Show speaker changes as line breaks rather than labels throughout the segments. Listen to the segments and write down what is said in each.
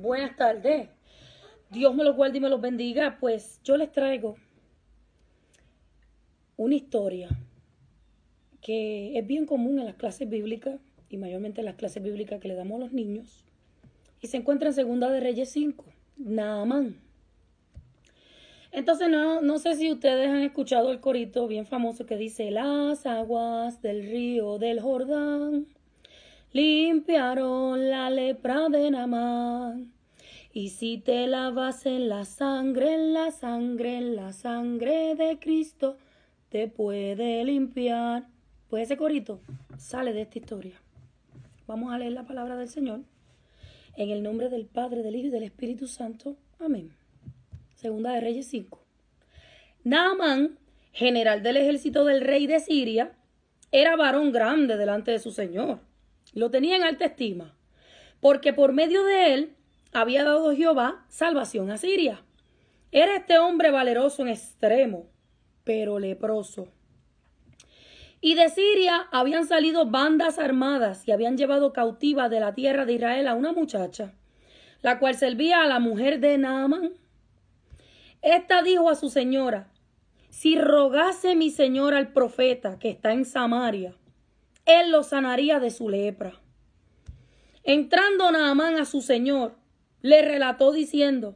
Buenas tardes. Dios me los guarde y me los bendiga. Pues yo les traigo una historia que es bien común en las clases bíblicas y mayormente en las clases bíblicas que le damos a los niños. Y se encuentra en Segunda de Reyes 5, Naamán. Entonces, no, no sé si ustedes han escuchado el corito bien famoso que dice: Las aguas del río del Jordán limpiaron la lepra de Naamán. Y si te lavas en la sangre, en la sangre, en la sangre de Cristo, te puede limpiar. Pues ese corito sale de esta historia. Vamos a leer la palabra del Señor. En el nombre del Padre, del Hijo y del Espíritu Santo. Amén. Segunda de Reyes 5. Naamán, general del ejército del rey de Siria, era varón grande delante de su señor lo tenía en alta estima, porque por medio de él había dado Jehová salvación a Siria. Era este hombre valeroso en extremo, pero leproso. Y de Siria habían salido bandas armadas y habían llevado cautiva de la tierra de Israel a una muchacha, la cual servía a la mujer de Naaman. Esta dijo a su señora, si rogase mi señora al profeta que está en Samaria, él lo sanaría de su lepra. Entrando Naamán a su señor, le relató diciendo,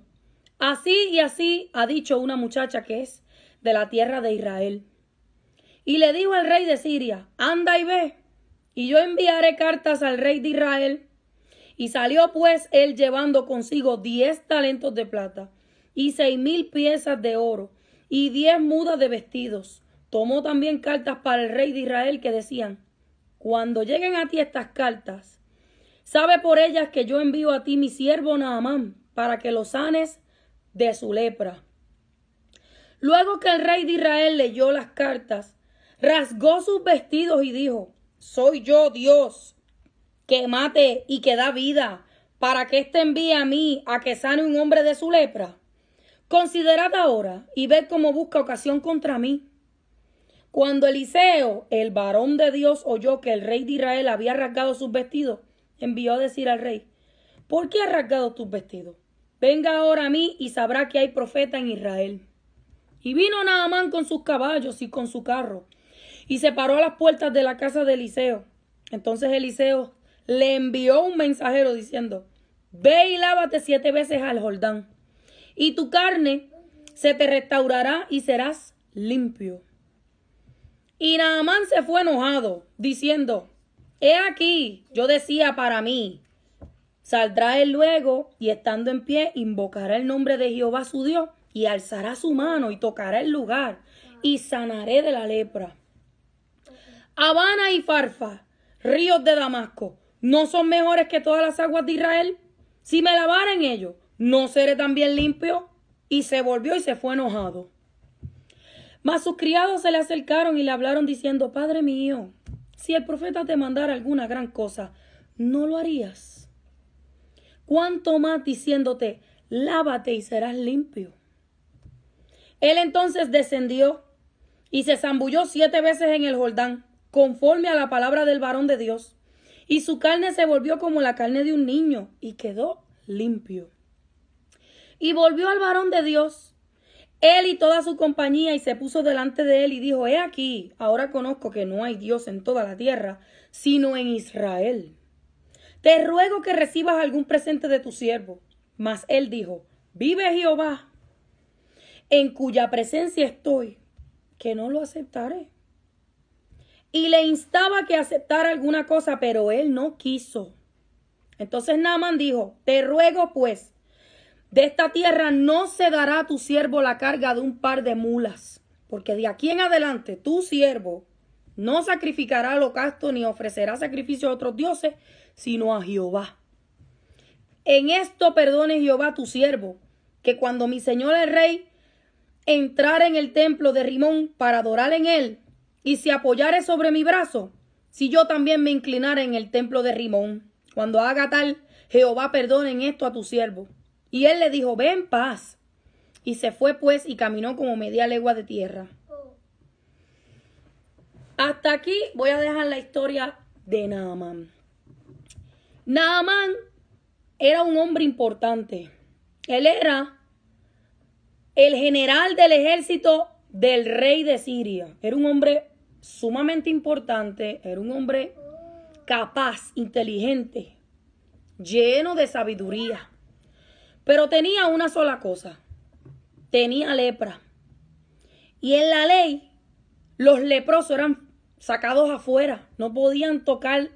así y así ha dicho una muchacha que es de la tierra de Israel. Y le dijo al rey de Siria, anda y ve, y yo enviaré cartas al rey de Israel. Y salió pues él llevando consigo diez talentos de plata y seis mil piezas de oro y diez mudas de vestidos. Tomó también cartas para el rey de Israel que decían, cuando lleguen a ti estas cartas, sabe por ellas que yo envío a ti mi siervo Naamán para que lo sanes de su lepra. Luego que el rey de Israel leyó las cartas, rasgó sus vestidos y dijo, soy yo Dios que mate y que da vida para que éste envíe a mí a que sane un hombre de su lepra. Considerad ahora y ved cómo busca ocasión contra mí cuando Eliseo, el varón de Dios, oyó que el rey de Israel había rasgado sus vestidos, envió a decir al rey, ¿por qué has rasgado tus vestidos? Venga ahora a mí y sabrá que hay profeta en Israel. Y vino Naamán con sus caballos y con su carro, y se paró a las puertas de la casa de Eliseo. Entonces Eliseo le envió un mensajero diciendo, Ve y lávate siete veces al Jordán, y tu carne se te restaurará y serás limpio. Y Naamán se fue enojado, diciendo, He aquí, yo decía para mí, saldrá él luego, y estando en pie, invocará el nombre de Jehová su Dios, y alzará su mano, y tocará el lugar, y sanaré de la lepra. Habana y Farfa, ríos de Damasco, ¿no son mejores que todas las aguas de Israel? Si me lavaren ellos, ¿no seré también limpio? Y se volvió y se fue enojado. Mas sus criados se le acercaron y le hablaron diciendo, Padre mío, si el profeta te mandara alguna gran cosa, ¿no lo harías? ¿Cuánto más diciéndote, lávate y serás limpio? Él entonces descendió y se zambulló siete veces en el Jordán, conforme a la palabra del varón de Dios, y su carne se volvió como la carne de un niño, y quedó limpio. Y volvió al varón de Dios, él y toda su compañía y se puso delante de él y dijo, he aquí, ahora conozco que no hay Dios en toda la tierra, sino en Israel. Te ruego que recibas algún presente de tu siervo. Mas él dijo, vive Jehová, en cuya presencia estoy, que no lo aceptaré. Y le instaba que aceptara alguna cosa, pero él no quiso. Entonces Naaman dijo, te ruego pues de esta tierra no se dará a tu siervo la carga de un par de mulas, porque de aquí en adelante tu siervo no sacrificará holocausto ni ofrecerá sacrificio a otros dioses, sino a Jehová. En esto perdone Jehová tu siervo, que cuando mi señor el rey entrara en el templo de Rimón para adorar en él, y si apoyare sobre mi brazo, si yo también me inclinara en el templo de Rimón, cuando haga tal, Jehová perdone en esto a tu siervo. Y él le dijo, ve en paz. Y se fue pues y caminó como media legua de tierra. Hasta aquí voy a dejar la historia de Naaman. Naaman era un hombre importante. Él era el general del ejército del rey de Siria. Era un hombre sumamente importante, era un hombre capaz, inteligente, lleno de sabiduría. Pero tenía una sola cosa. Tenía lepra. Y en la ley, los leprosos eran sacados afuera. No podían tocar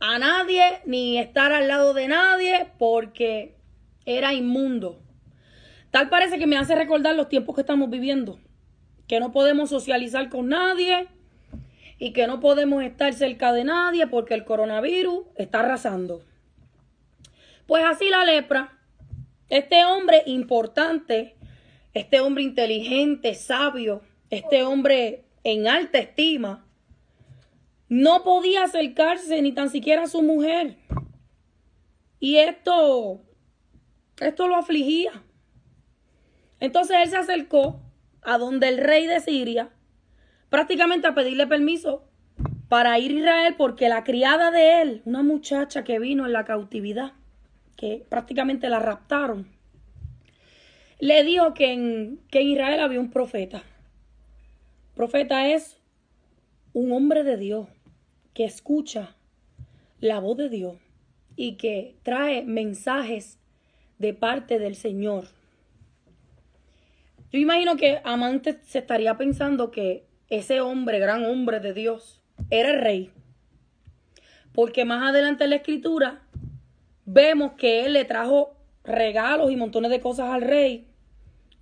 a nadie ni estar al lado de nadie porque era inmundo. Tal parece que me hace recordar los tiempos que estamos viviendo. Que no podemos socializar con nadie y que no podemos estar cerca de nadie porque el coronavirus está arrasando. Pues así la lepra este hombre importante, este hombre inteligente, sabio, este hombre en alta estima, no podía acercarse ni tan siquiera a su mujer. Y esto, esto lo afligía. Entonces él se acercó a donde el rey de Siria, prácticamente a pedirle permiso para ir a Israel, porque la criada de él, una muchacha que vino en la cautividad, que prácticamente la raptaron, le dijo que en, que Israel había un profeta. Profeta es un hombre de Dios que escucha la voz de Dios y que trae mensajes de parte del Señor. Yo imagino que Amante se estaría pensando que ese hombre, gran hombre de Dios, era el rey. Porque más adelante en la escritura vemos que él le trajo regalos y montones de cosas al rey.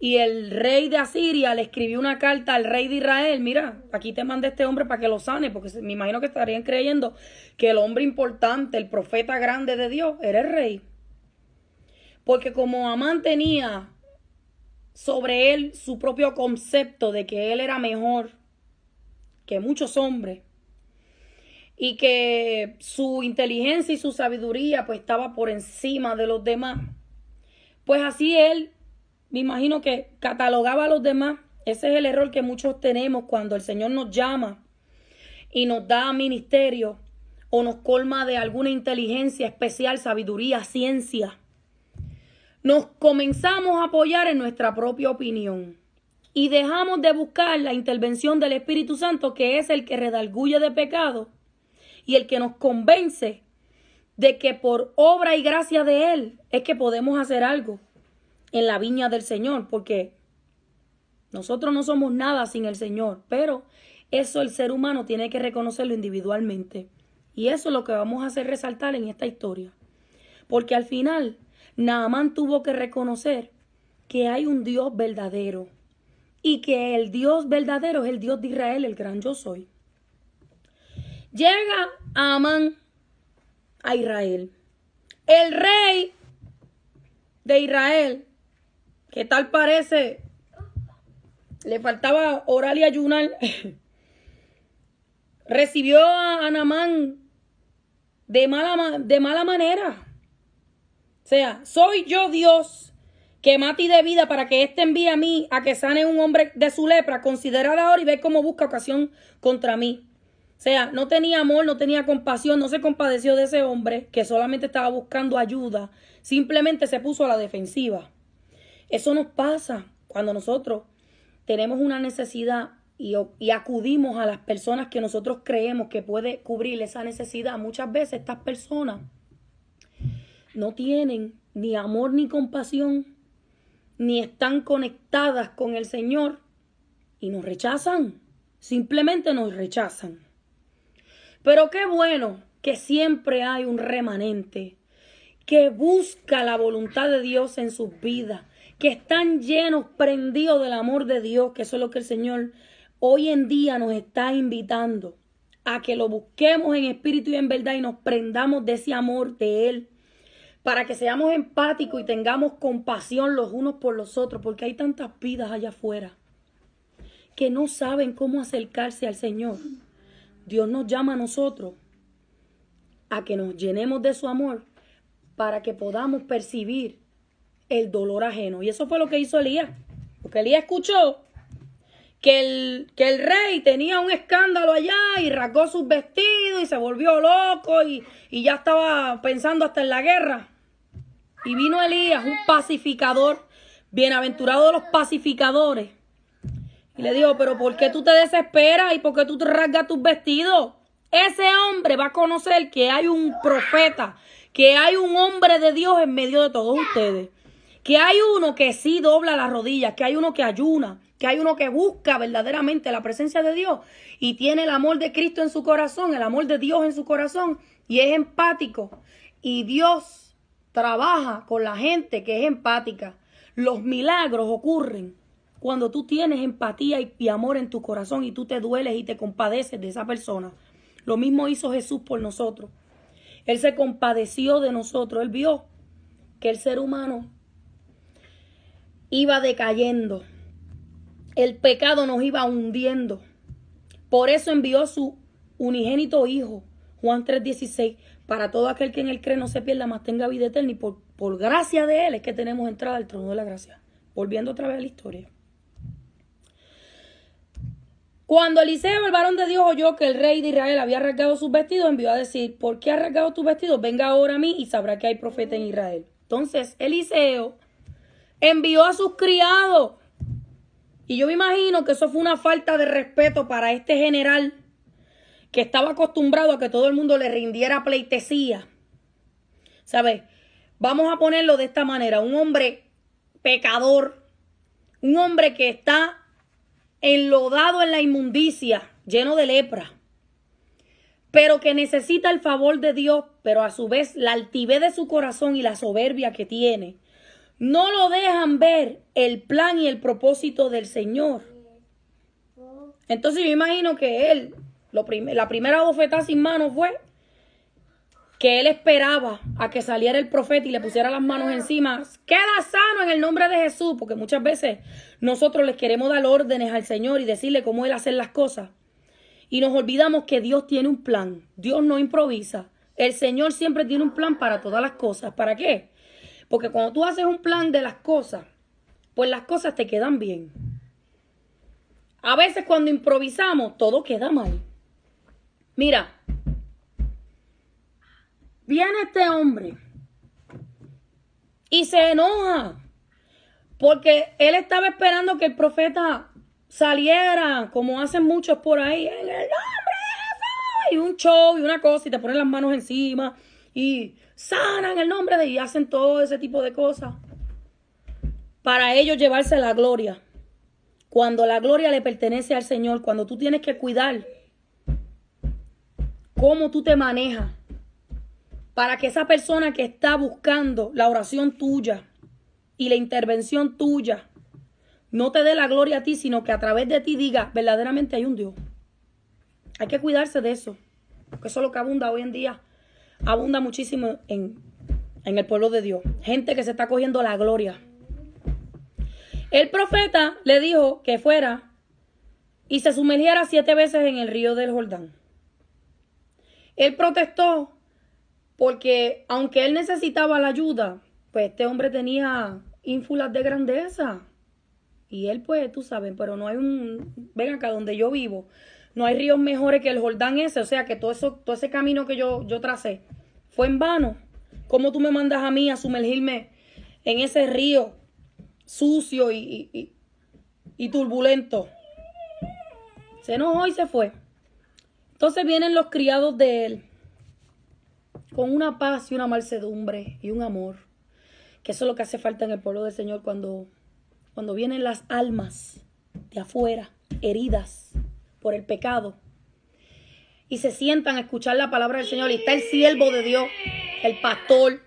Y el rey de Asiria le escribió una carta al rey de Israel, mira, aquí te manda este hombre para que lo sane, porque me imagino que estarían creyendo que el hombre importante, el profeta grande de Dios, era el rey. Porque como Amán tenía sobre él su propio concepto de que él era mejor que muchos hombres, y que su inteligencia y su sabiduría pues estaba por encima de los demás. Pues así él, me imagino que catalogaba a los demás. Ese es el error que muchos tenemos cuando el Señor nos llama y nos da ministerio o nos colma de alguna inteligencia especial, sabiduría, ciencia. Nos comenzamos a apoyar en nuestra propia opinión y dejamos de buscar la intervención del Espíritu Santo, que es el que redarguye de pecado y el que nos convence de que por obra y gracia de Él es que podemos hacer algo en la viña del Señor, porque nosotros no somos nada sin el Señor, pero eso el ser humano tiene que reconocerlo individualmente. Y eso es lo que vamos a hacer resaltar en esta historia. Porque al final, Naamán tuvo que reconocer que hay un Dios verdadero y que el Dios verdadero es el Dios de Israel, el gran yo soy. Llega Amán a Israel. El rey de Israel, que tal parece le faltaba orar y ayunar, recibió a Amán de mala, de mala manera. O sea, soy yo Dios que mate de vida para que éste envíe a mí a que sane un hombre de su lepra. considerada ahora y ve cómo busca ocasión contra mí. O sea, no tenía amor, no tenía compasión, no se compadeció de ese hombre que solamente estaba buscando ayuda, simplemente se puso a la defensiva. Eso nos pasa cuando nosotros tenemos una necesidad y, acudimos a las personas que nosotros creemos que puede cubrir esa necesidad. Muchas veces estas personas no tienen ni amor ni compasión, ni están conectadas con el Señor y nos rechazan. Simplemente nos rechazan. Pero qué bueno que siempre hay un remanente que busca la voluntad de Dios en sus vidas, que están llenos, prendidos del amor de Dios, que eso es lo que el Señor hoy en día nos está invitando, a que lo busquemos en espíritu y en verdad y nos prendamos de ese amor de Él, para que seamos empáticos y tengamos compasión los unos por los otros, porque hay tantas vidas allá afuera que no saben cómo acercarse al Señor Dios nos llama a nosotros a que nos llenemos de su amor para que podamos percibir el dolor ajeno. Y eso fue lo que hizo Elías. Porque Elías escuchó que el, que el rey tenía un escándalo allá y rasgó sus vestidos y se volvió loco y, y ya estaba pensando hasta en la guerra. Y vino Elías, un pacificador, bienaventurado de los pacificadores y le dijo, pero ¿por qué tú te desesperas y por qué tú te rasgas tus vestidos? Ese hombre va a conocer que hay un profeta, que hay un hombre de Dios en medio de todos ustedes, que hay uno que sí dobla las rodillas, que hay uno que ayuna, que hay uno que busca verdaderamente la presencia de Dios y tiene el amor de Cristo en su corazón, el amor de Dios en su corazón y es empático. Y Dios trabaja con la gente que es empática. Los milagros ocurren cuando tú tienes empatía y, amor en tu corazón y tú te dueles y te compadeces de esa persona. Lo mismo hizo Jesús por nosotros. Él se compadeció de nosotros. Él vio que el ser humano iba decayendo. El pecado nos iba hundiendo. Por eso envió su unigénito Hijo, Juan 3:16, para todo aquel que en él cree no se pierda, más tenga vida eterna. Y por, por gracia de él es que tenemos entrada al trono de la gracia. Volviendo otra vez a la historia. Cuando Eliseo, el varón de Dios, oyó que el rey de Israel había rasgado sus vestidos, envió a decir, ¿por qué has rasgado tus vestidos? Venga ahora a mí y sabrá que hay profeta en Israel. Entonces Eliseo envió a sus criados. Y yo me imagino que eso fue una falta de respeto para este general que estaba acostumbrado a que todo el mundo le rindiera pleitesía. ¿Sabes? Vamos a ponerlo de esta manera. Un hombre pecador, un hombre que está enlodado en la inmundicia, lleno de lepra, pero que necesita el favor de Dios, pero a su vez la altivez de su corazón y la soberbia que tiene, no lo dejan ver el plan y el propósito del Señor. Entonces yo imagino que él, lo la primera bofetada sin mano fue que él esperaba a que saliera el profeta y le pusiera las manos encima, queda sano en el nombre de Jesús, porque muchas veces nosotros les queremos dar órdenes al Señor y decirle cómo él hacer las cosas. Y nos olvidamos que Dios tiene un plan, Dios no improvisa. El Señor siempre tiene un plan para todas las cosas. ¿Para qué? Porque cuando tú haces un plan de las cosas, pues las cosas te quedan bien. A veces cuando improvisamos, todo queda mal. Mira, viene este hombre y se enoja porque él estaba esperando que el profeta saliera, como hacen muchos por ahí, en el nombre de Jesús, y un show y una cosa, y te ponen las manos encima y sanan el nombre de y hacen todo ese tipo de cosas para ellos llevarse la gloria. Cuando la gloria le pertenece al Señor, cuando tú tienes que cuidar cómo tú te manejas para que esa persona que está buscando la oración tuya y la intervención tuya no te dé la gloria a ti, sino que a través de ti diga, verdaderamente hay un Dios. Hay que cuidarse de eso, porque eso es lo que abunda hoy en día. Abunda muchísimo en, en el pueblo de Dios. Gente que se está cogiendo la gloria. El profeta le dijo que fuera y se sumergiera siete veces en el río del Jordán. Él protestó porque aunque él necesitaba la ayuda, pues este hombre tenía ínfulas de grandeza. Y él, pues, tú sabes, pero no hay un. Ven acá, donde yo vivo, no hay ríos mejores que el Jordán ese. O sea que todo, eso, todo ese camino que yo, yo tracé fue en vano. ¿Cómo tú me mandas a mí a sumergirme en ese río sucio y, y, y turbulento? Se enojó y se fue. Entonces vienen los criados de él con una paz y una malsedumbre y un amor, que eso es lo que hace falta en el pueblo del Señor cuando, cuando vienen las almas de afuera, heridas por el pecado, y se sientan a escuchar la palabra del Señor, y está el siervo de Dios, el pastor,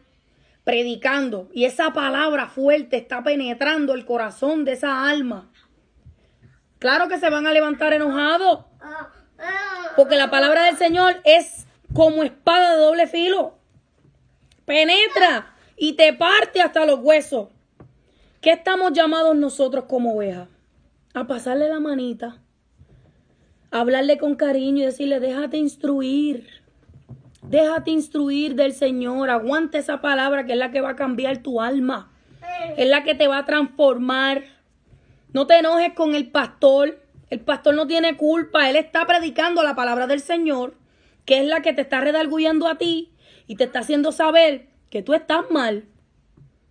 predicando, y esa palabra fuerte está penetrando el corazón de esa alma. Claro que se van a levantar enojados. Porque la palabra del Señor es como espada de doble filo. Penetra y te parte hasta los huesos. ¿Qué estamos llamados nosotros como ovejas? A pasarle la manita, a hablarle con cariño y decirle, déjate instruir. Déjate instruir del Señor. aguante esa palabra que es la que va a cambiar tu alma. Es la que te va a transformar. No te enojes con el pastor. El pastor no tiene culpa. Él está predicando la palabra del Señor que es la que te está redarguyendo a ti y te está haciendo saber que tú estás mal.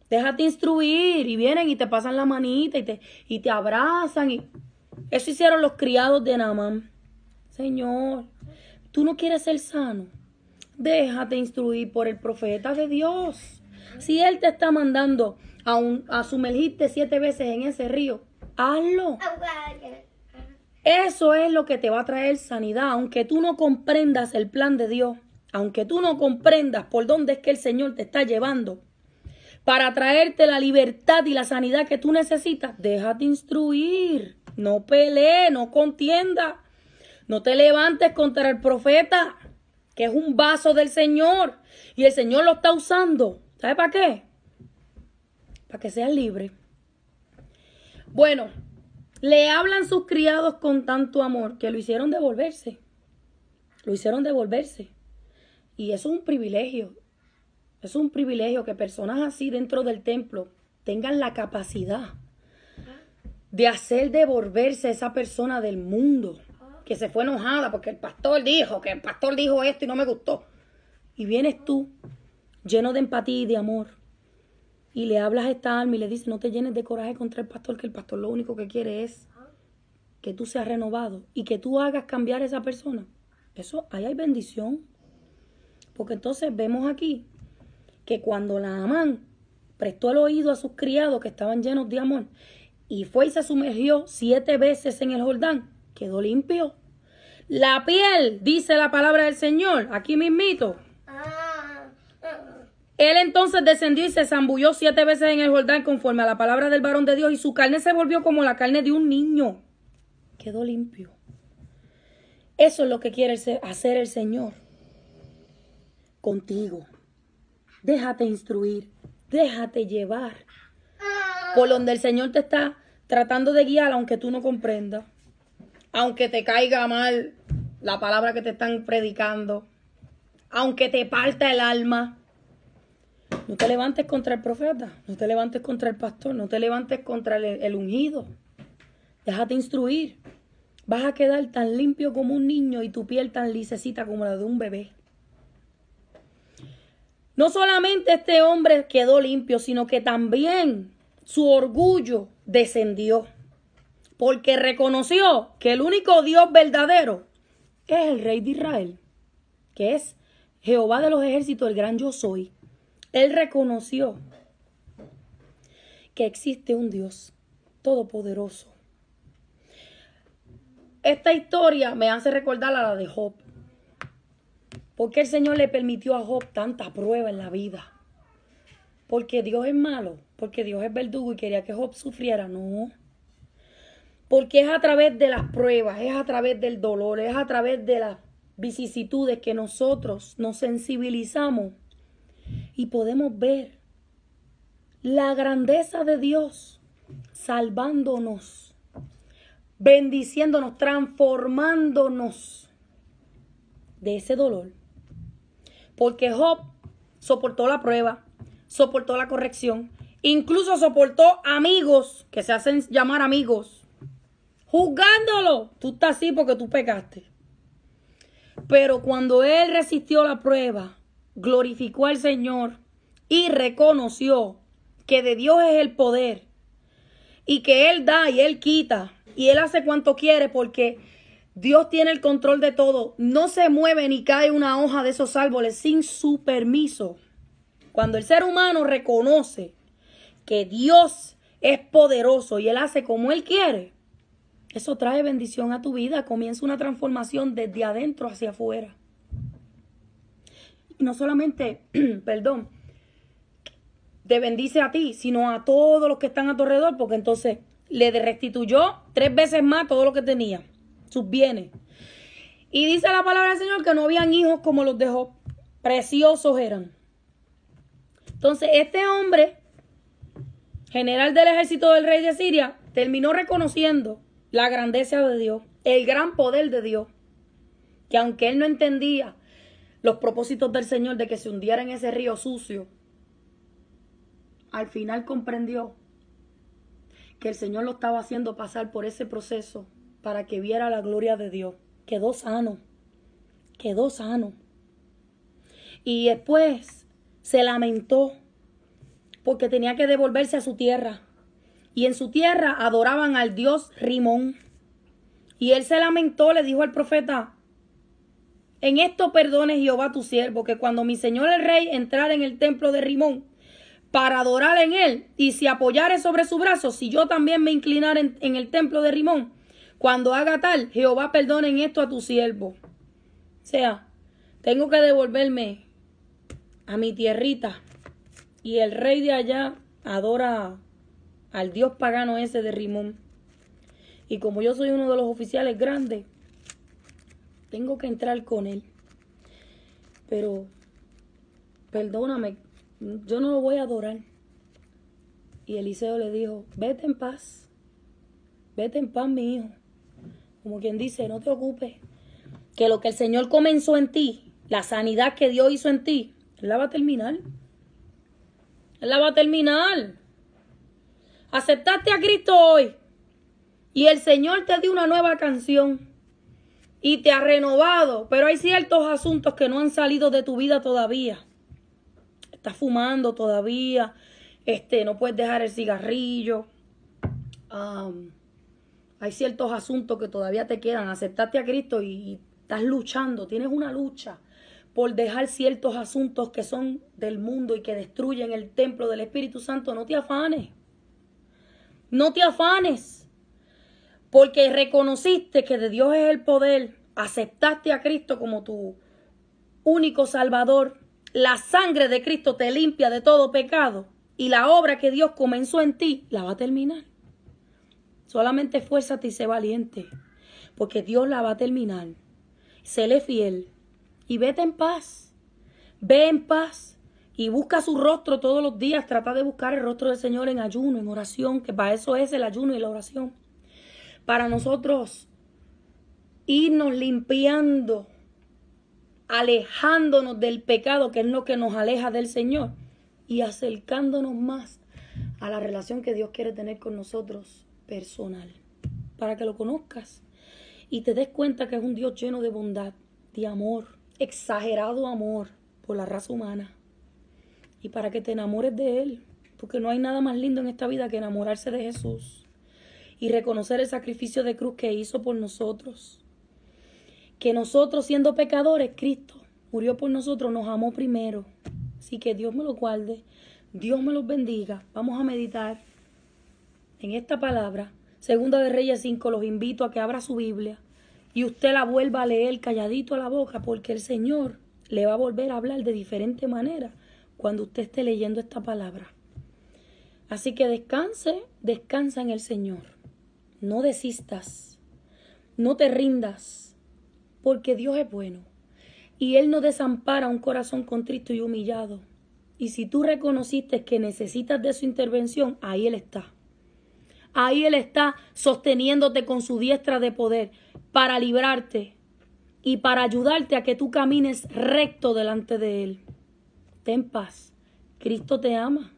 Déjate instruir y vienen y te pasan la manita y te, y te abrazan. Y... Eso hicieron los criados de Namán. Señor, tú no quieres ser sano. Déjate instruir por el profeta de Dios. Si Él te está mandando a, un, a sumergirte siete veces en ese río, hazlo. Eso es lo que te va a traer sanidad, aunque tú no comprendas el plan de Dios, aunque tú no comprendas por dónde es que el Señor te está llevando para traerte la libertad y la sanidad que tú necesitas, Deja de instruir, no pelee, no contienda, no te levantes contra el profeta, que es un vaso del Señor y el Señor lo está usando. ¿Sabes para qué? Para que seas libre. Bueno, le hablan sus criados con tanto amor que lo hicieron devolverse. Lo hicieron devolverse. Y es un privilegio. Es un privilegio que personas así dentro del templo tengan la capacidad de hacer devolverse a esa persona del mundo que se fue enojada porque el pastor dijo que el pastor dijo esto y no me gustó. Y vienes tú lleno de empatía y de amor y le hablas a esta alma y le dice no te llenes de coraje contra el pastor, que el pastor lo único que quiere es que tú seas renovado y que tú hagas cambiar a esa persona. Eso, ahí hay bendición. Porque entonces vemos aquí que cuando la amán prestó el oído a sus criados que estaban llenos de amor y fue y se sumergió siete veces en el Jordán, quedó limpio. La piel, dice la palabra del Señor, aquí mismito, él entonces descendió y se zambulló siete veces en el Jordán conforme a la palabra del varón de Dios y su carne se volvió como la carne de un niño. Quedó limpio. Eso es lo que quiere hacer el Señor contigo. Déjate instruir, déjate llevar por donde el Señor te está tratando de guiar aunque tú no comprendas, aunque te caiga mal la palabra que te están predicando, aunque te parta el alma no te levantes contra el profeta, no te levantes contra el pastor, no te levantes contra el, ungido. Déjate instruir. Vas a quedar tan limpio como un niño y tu piel tan lisecita como la de un bebé. No solamente este hombre quedó limpio, sino que también su orgullo descendió, porque reconoció que el único Dios verdadero es el rey de Israel, que es Jehová de los ejércitos, el gran yo soy. Él reconoció que existe un Dios todopoderoso. Esta historia me hace recordar a la de Job. Porque el Señor le permitió a Job tanta prueba en la vida? Porque Dios es malo, porque Dios es verdugo y quería que Job sufriera, no. Porque es a través de las pruebas, es a través del dolor, es a través de las vicisitudes que nosotros nos sensibilizamos y podemos ver la grandeza de Dios salvándonos, bendiciéndonos, transformándonos de ese dolor. Porque Job soportó la prueba, soportó la corrección, incluso soportó amigos que se hacen llamar amigos, juzgándolo. Tú estás así porque tú pecaste. Pero cuando él resistió la prueba, glorificó al Señor y reconoció que de Dios es el poder y que Él da y Él quita y Él hace cuanto quiere porque Dios tiene el control de todo. No se mueve ni cae una hoja de esos árboles sin su permiso. Cuando el ser humano reconoce que Dios es poderoso y Él hace como Él quiere, eso trae bendición a tu vida, comienza una transformación desde adentro hacia afuera no solamente, perdón, te bendice a ti, sino a todos los que están a tu alrededor, porque entonces le restituyó tres veces más todo lo que tenía, sus bienes. Y dice la palabra del Señor que no habían hijos como los dejó. Preciosos eran. Entonces, este hombre, general del ejército del rey de Siria, terminó reconociendo la grandeza de Dios, el gran poder de Dios, que aunque él no entendía los propósitos del Señor de que se hundiera en ese río sucio, al final comprendió que el Señor lo estaba haciendo pasar por ese proceso para que viera la gloria de Dios. Quedó sano, quedó sano. Y después se lamentó porque tenía que devolverse a su tierra. Y en su tierra adoraban al dios Rimón. Y él se lamentó, le dijo al profeta, en esto perdone Jehová tu siervo, que cuando mi señor el rey entrara en el templo de Rimón para adorar en él y si apoyare sobre su brazo, si yo también me inclinare en, en el templo de Rimón, cuando haga tal, Jehová perdone en esto a tu siervo. O sea, tengo que devolverme a mi tierrita y el rey de allá adora al dios pagano ese de Rimón. Y como yo soy uno de los oficiales grandes, tengo que entrar con él. Pero, perdóname, yo no lo voy a adorar. Y Eliseo le dijo, vete en paz, vete en paz, mi hijo. Como quien dice, no te ocupes, que lo que el Señor comenzó en ti, la sanidad que Dios hizo en ti, Él la va a terminar. Él la va a terminar. Aceptaste a Cristo hoy y el Señor te dio una nueva canción y te ha renovado, pero hay ciertos asuntos que no han salido de tu vida todavía. Estás fumando todavía, este, no puedes dejar el cigarrillo. hay ciertos asuntos que todavía te quedan. Aceptaste a Cristo y estás luchando, tienes una lucha por dejar ciertos asuntos que son del mundo y que destruyen el templo del Espíritu Santo. No te afanes. No te afanes porque reconociste que de Dios es el poder, aceptaste a Cristo como tu único Salvador, la sangre de Cristo te limpia de todo pecado y la obra que Dios comenzó en ti la va a terminar. Solamente esfuérzate y sé valiente, porque Dios la va a terminar. Séle fiel y vete en paz. Ve en paz y busca su rostro todos los días. Trata de buscar el rostro del Señor en ayuno, en oración, que para eso es el ayuno y la oración para nosotros irnos limpiando, alejándonos del pecado, que es lo que nos aleja del Señor, y acercándonos más a la relación que Dios quiere tener con nosotros personal, para que lo conozcas y te des cuenta que es un Dios lleno de bondad, de amor, exagerado amor por la raza humana, y para que te enamores de Él, porque no hay nada más lindo en esta vida que enamorarse de Jesús y reconocer el sacrificio de cruz que hizo por nosotros. Que nosotros siendo pecadores, Cristo murió por nosotros, nos amó primero. Así que Dios me lo guarde, Dios me los bendiga. Vamos a meditar en esta palabra. Segunda de Reyes 5, los invito a que abra su Biblia y usted la vuelva a leer calladito a la boca porque el Señor le va a volver a hablar de diferente manera cuando usted esté leyendo esta palabra. Así que descanse, descansa en el Señor. No desistas, no te rindas, porque Dios es bueno y Él no desampara un corazón contrito y humillado. Y si tú reconociste que necesitas de su intervención, ahí Él está. Ahí Él está sosteniéndote con su diestra de poder para librarte y para ayudarte a que tú camines recto delante de Él. Ten paz. Cristo te ama.